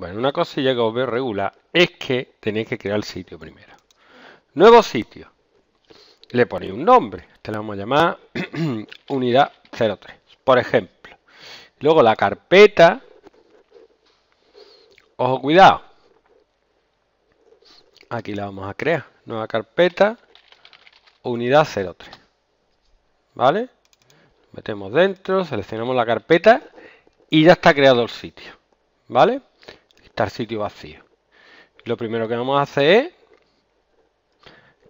Bueno, una cosilla que os veo regular es que tenéis que crear el sitio primero. Nuevo sitio. Le ponéis un nombre. Este lo vamos a llamar unidad 03, por ejemplo. Luego la carpeta. Ojo, cuidado. Aquí la vamos a crear. Nueva carpeta, unidad 03. ¿Vale? Metemos dentro, seleccionamos la carpeta y ya está creado el sitio. ¿Vale? sitio vacío. Lo primero que vamos a hacer es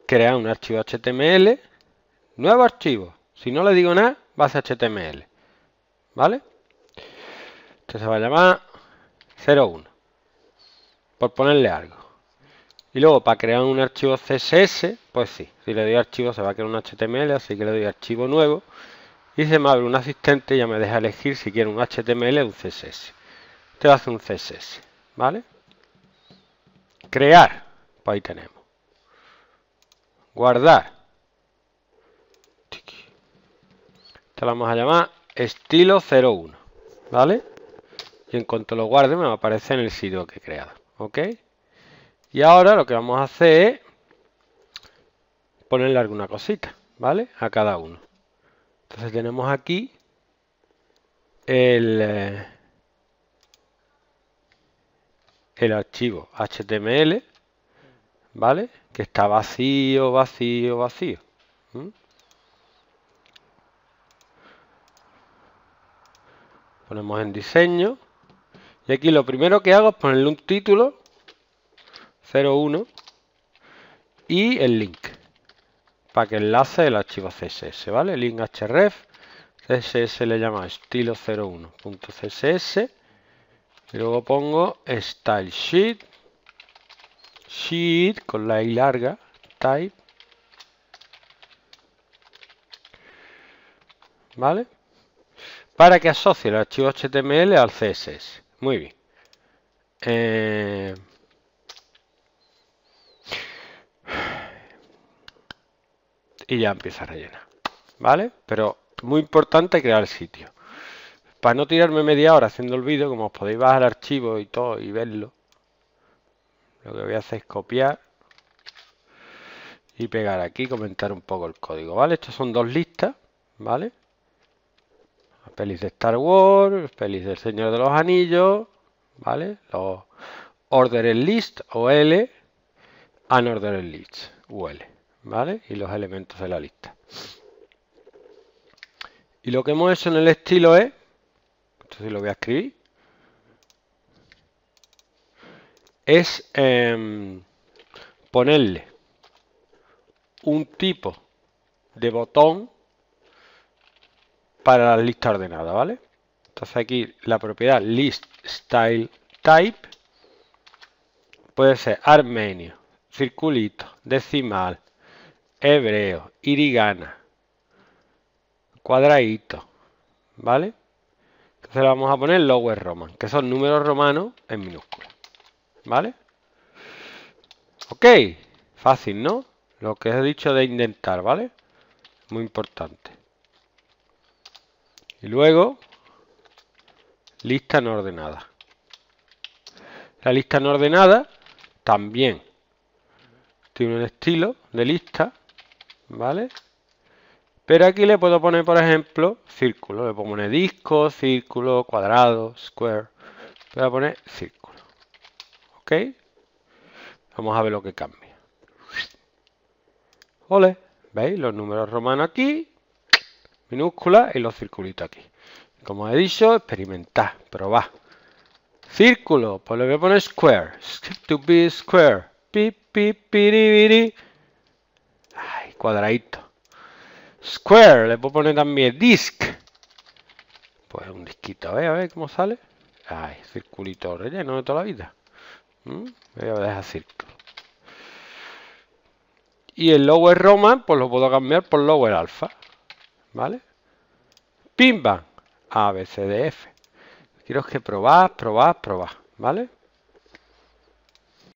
crear un archivo HTML, nuevo archivo. Si no le digo nada, va a ser HTML. ¿Vale? Este se va a llamar 01, por ponerle algo. Y luego, para crear un archivo CSS, pues sí, si le doy archivo se va a crear un HTML, así que le doy archivo nuevo. Y se me abre un asistente y ya me deja elegir si quiero un HTML o un CSS. Te este va a hacer un CSS. ¿Vale? Crear. Pues ahí tenemos. Guardar. Esta la vamos a llamar estilo 01. ¿Vale? Y en cuanto lo guarde me va a aparecer en el sitio que he creado. ¿Ok? Y ahora lo que vamos a hacer es ponerle alguna cosita, ¿vale? A cada uno. Entonces tenemos aquí el eh, el archivo HTML, ¿vale? Que está vacío, vacío, vacío. Ponemos en diseño. Y aquí lo primero que hago es ponerle un título 01 y el link para que enlace el archivo CSS, ¿vale? Link href, CSS le llama estilo 01.css y luego pongo style sheet, sheet con la i larga, type. ¿Vale? Para que asocie el archivo HTML al CSS. Muy bien. Eh, y ya empieza a rellenar. ¿Vale? Pero muy importante crear el sitio. Para no tirarme media hora haciendo el vídeo, como os podéis bajar el archivo y todo y verlo, lo que voy a hacer es copiar y pegar aquí, comentar un poco el código, ¿vale? Estas son dos listas, ¿vale? de Star Wars, pelis del Señor de los Anillos, ¿vale? Los ordered list o L, unordered list l, ¿vale? Y los elementos de la lista. Y lo que hemos hecho en el estilo es entonces lo voy a escribir, es em, ponerle un tipo de botón para la lista ordenada, ¿vale? Entonces aquí la propiedad list style type puede ser armenio, circulito, decimal, hebreo, irigana, cuadradito, ¿vale? Entonces le vamos a poner Lower Roman, que son números romanos en minúscula. ¿Vale? Ok, fácil, ¿no? Lo que he dicho de indentar, ¿vale? Muy importante. Y luego, lista no ordenada. La lista no ordenada también tiene un estilo de lista, ¿vale? Pero aquí le puedo poner, por ejemplo, círculo. Le puedo poner disco, círculo, cuadrado, square. Voy a poner círculo. ¿Ok? Vamos a ver lo que cambia. Ole. ¿Veis? Los números romanos aquí. Minúscula y los circulitos aquí. Como he dicho, experimentad, probad. Círculo, pues le voy a poner square. To be square. Pi, pi, Ay, cuadradito. Square, le puedo poner también disc. Pues un disquito, a ver, a ver cómo sale. Ay, circulito relleno de toda la vida. Mm, voy a dejar círculo. Y el lower Roman, pues lo puedo cambiar por lower alfa. ¿Vale? Pimba. A, B, Quiero que probar, probar, probar, ¿Vale?